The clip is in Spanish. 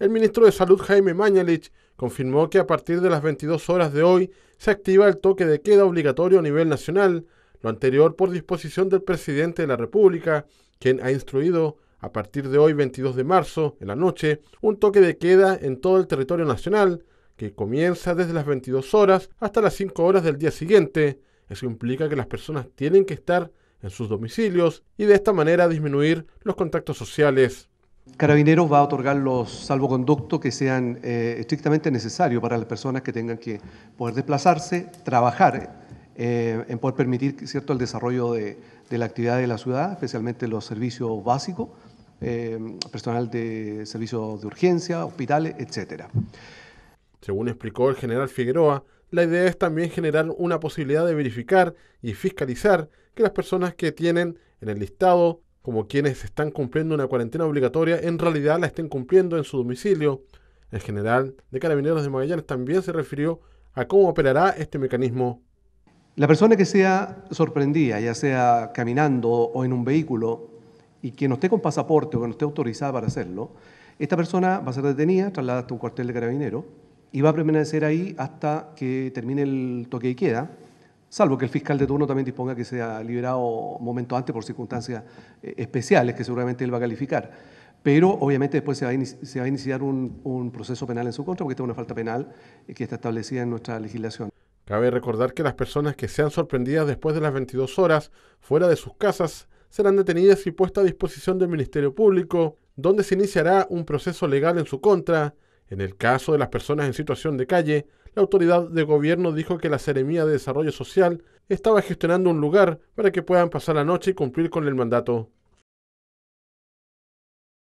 El ministro de Salud Jaime Mañalich confirmó que a partir de las 22 horas de hoy se activa el toque de queda obligatorio a nivel nacional, lo anterior por disposición del presidente de la República, quien ha instruido a partir de hoy 22 de marzo, en la noche, un toque de queda en todo el territorio nacional, que comienza desde las 22 horas hasta las 5 horas del día siguiente. Eso implica que las personas tienen que estar en sus domicilios y de esta manera disminuir los contactos sociales. Carabineros va a otorgar los salvoconductos que sean eh, estrictamente necesarios para las personas que tengan que poder desplazarse, trabajar, eh, en poder permitir cierto, el desarrollo de, la actividad de la ciudad, especialmente los servicios básicos, eh, personal de servicios de urgencia, hospitales, etc. Según explicó el general Figueroa, la idea es también generar una posibilidad de verificar y fiscalizar que las personas que tienen en el listado como quienes están cumpliendo una cuarentena obligatoria, en realidad la estén cumpliendo en su domicilio. El general de Carabineros de Magallanes también se refirió a cómo operará este mecanismo. La persona que sea sorprendida, ya sea caminando o en un vehículo, y que no esté con pasaporte o que no esté autorizada para hacerlo, esta persona va a ser detenida, trasladada hasta un cuartel de carabineros y va a permanecer ahí hasta que termine el toque de queda salvo que el fiscal de turno también disponga que sea liberado momento antes por circunstancias eh, especiales que seguramente él va a calificar. Pero obviamente después se va a, iniciar un, un, proceso penal en su contra porque esta es una falta penal que está establecida en nuestra legislación. Cabe recordar que las personas que sean sorprendidas después de las 22 horas fuera de sus casas serán detenidas y puestas a disposición del Ministerio Público, donde se iniciará un proceso legal en su contra en el caso de las personas en situación de calle, la autoridad de gobierno dijo que la Seremía de Desarrollo Social estaba gestionando un lugar para que puedan pasar la noche y cumplir con el mandato